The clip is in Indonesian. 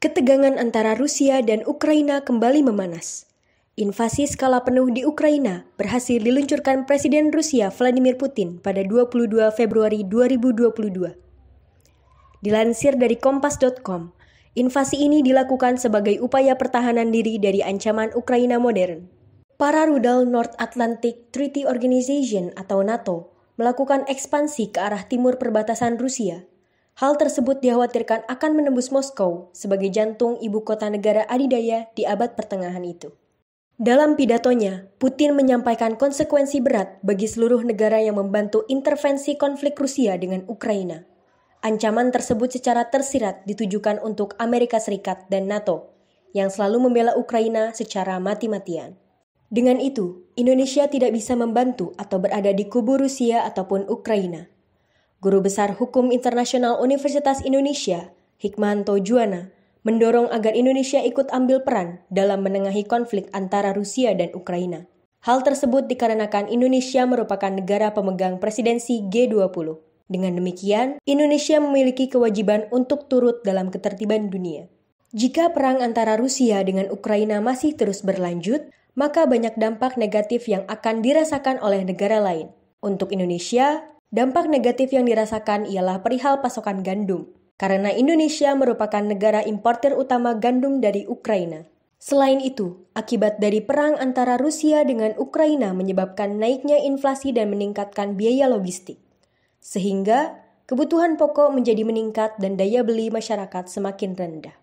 Ketegangan antara Rusia dan Ukraina kembali memanas. Invasi skala penuh di Ukraina berhasil diluncurkan Presiden Rusia Vladimir Putin pada 22 Februari 2022. Dilansir dari kompas.com, invasi ini dilakukan sebagai upaya pertahanan diri dari ancaman Ukraina modern. Para rudal North Atlantic Treaty Organization atau NATO melakukan ekspansi ke arah timur perbatasan Rusia Hal tersebut dikhawatirkan akan menembus Moskow sebagai jantung ibu kota negara adidaya di abad pertengahan itu. Dalam pidatonya, Putin menyampaikan konsekuensi berat bagi seluruh negara yang membantu intervensi konflik Rusia dengan Ukraina. Ancaman tersebut secara tersirat ditujukan untuk Amerika Serikat dan NATO, yang selalu membela Ukraina secara mati-matian. Dengan itu, Indonesia tidak bisa membantu atau berada di kubu Rusia ataupun Ukraina. Guru Besar Hukum Internasional Universitas Indonesia, Hikmanto Juwana, mendorong agar Indonesia ikut ambil peran dalam menengahi konflik antara Rusia dan Ukraina. Hal tersebut dikarenakan Indonesia merupakan negara pemegang presidensi G20. Dengan demikian, Indonesia memiliki kewajiban untuk turut dalam ketertiban dunia. Jika perang antara Rusia dengan Ukraina masih terus berlanjut, maka banyak dampak negatif yang akan dirasakan oleh negara lain. Untuk Indonesia, Dampak negatif yang dirasakan ialah perihal pasokan gandum, karena Indonesia merupakan negara importer utama gandum dari Ukraina. Selain itu, akibat dari perang antara Rusia dengan Ukraina menyebabkan naiknya inflasi dan meningkatkan biaya logistik. Sehingga, kebutuhan pokok menjadi meningkat dan daya beli masyarakat semakin rendah.